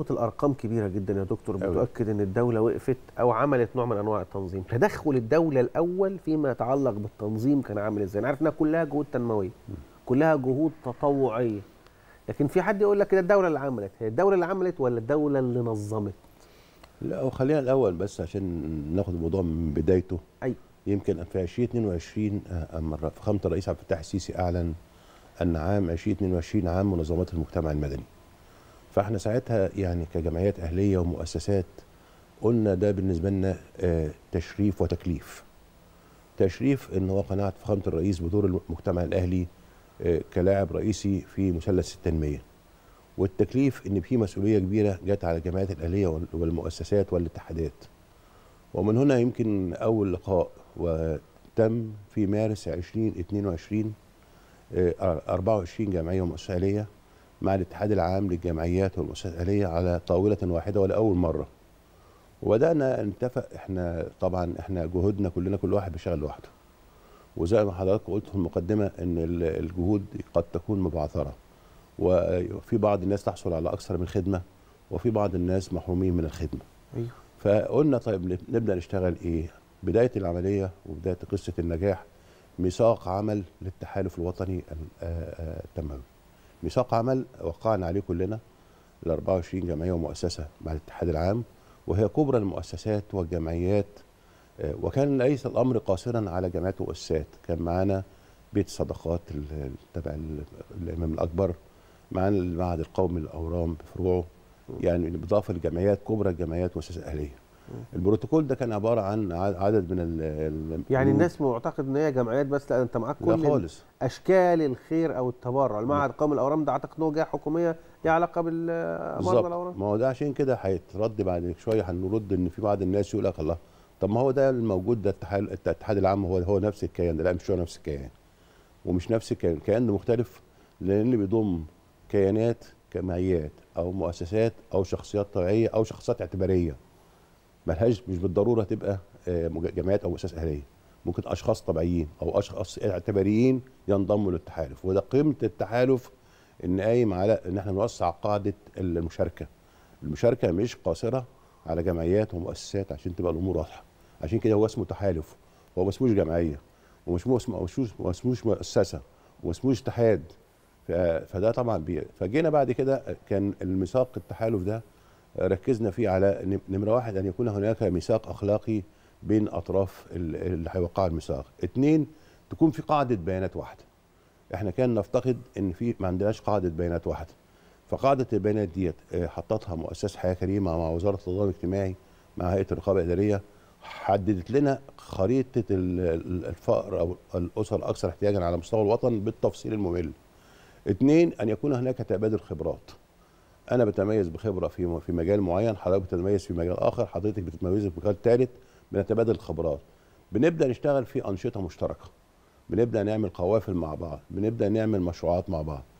الارقام كبيره جدا يا دكتور بتؤكد ان الدوله وقفت او عملت نوع من انواع التنظيم تدخل الدوله الاول فيما يتعلق بالتنظيم كان عامل ازاي عارف انها كلها جهود تنمويه كلها جهود تطوعيه لكن في حد يقول لك كده الدوله اللي عملت هي الدوله اللي عملت ولا الدوله اللي نظمت لا وخلينا الاول بس عشان ناخد الموضوع من بدايته ايوه يمكن في 2022 آه، اما فخامه الرئيس عبد الفتاح السيسي اعلن ان عام 2022 عام منظمات المجتمع المدني فاحنا ساعتها يعني كجمعيات اهليه ومؤسسات قلنا ده بالنسبه لنا آه، تشريف وتكليف تشريف ان هو قناعه فخامه الرئيس بدور المجتمع الاهلي آه، كلاعب رئيسي في مثلث التنميه والتكليف ان في مسؤوليه كبيره جت على الجمعيات الاهليه والمؤسسات والاتحادات ومن هنا يمكن اول لقاء وتم في مارس 2022 24 آه، جمعيه ومؤسسه اهليه مع الاتحاد العام للجمعيات والمؤسسات الاهليه على طاوله واحده ولاول مره وبدانا نتفق احنا طبعا احنا جهودنا كلنا كل واحد بيشتغل لوحده وزي ما حضرتك قلت في المقدمه ان الجهود قد تكون مبعثره وفي بعض الناس تحصل على اكثر من خدمه وفي بعض الناس محرومين من الخدمه ايوه فقلنا طيب نبدا نشتغل ايه بدايه العمليه وبدايه قصه النجاح ميثاق عمل للتحالف الوطني التنموي ميثاق عمل وقعنا عليه كلنا ال 24 جمعيه ومؤسسه مع الاتحاد العام وهي كبرى المؤسسات والجمعيات آه، وكان ليس الامر قاصرا على جمعيات ومؤسسات كان معانا بيت الصدقات تبع الامام الاكبر معانا المعهد القومي للاورام بفروعه يعني بالاضافه لجمعيات كبرى الجمعيات والمؤسسات الاهليه البروتوكول ده كان عباره عن عدد من ال يعني الناس معتقد ان هي جمعيات بس لا انت معاك كل خالص. اشكال الخير او التبرع المعهد قام الاورام ده اعتقد ان هو جهه حكوميه ليها علاقه بالمرضى الاورام ما هو ده عشان كده هيترد بعد شويه هنرد ان في بعض الناس يقول لك الله طب ما هو ده الموجود ده الاتحاد الاتحاد العام هو هو نفس الكيان ده لا مش هو نفس الكيان ومش نفس الكيان كيان مختلف لان بيضم كيانات جمعيات او مؤسسات او شخصيات طبيعيه او شخصيات اعتباريه ملهاش مش بالضروره تبقى آه، جمعيات او مؤسسات اهليه ممكن اشخاص طبيعيين او اشخاص اعتباريين ينضموا للتحالف وده قيمه التحالف ان قايم على ان احنا نوسع قاعده المشاركه المشاركه مش قاصره على جمعيات ومؤسسات عشان تبقى الامور واضحه عشان كده هو اسمه تحالف هو ما اسموش جمعيه ومش ما اسموش مؤسسه وما اسموش اتحاد فده طبعا بي فجينا بعد كده آه، كان الميثاق التحالف ده ركزنا فيه على نمرة واحد أن يكون هناك ميثاق أخلاقي بين أطراف اللي هيوقع الميثاق اثنين تكون في قاعدة بيانات واحدة احنا كان نفتقد ان في ما عندناش قاعدة بيانات واحدة فقاعدة البيانات ديت آه، حطتها مؤسسة حياة كريمة مع وزارة النظام الاجتماعي مع هيئة الرقابة الإدارية حددت لنا خريطة الفقر أو الأسر الأكثر احتياجا على مستوى الوطن بالتفصيل الممل اثنين أن يكون هناك تبادل خبرات انا بتميز بخبره في في مجال معين حضرتك بتتميز في مجال اخر حضرتك بتتميز في مجال ثالث بنتبادل الخبرات بنبدا نشتغل في انشطه مشتركه بنبدا نعمل قوافل مع بعض بنبدا نعمل مشروعات مع بعض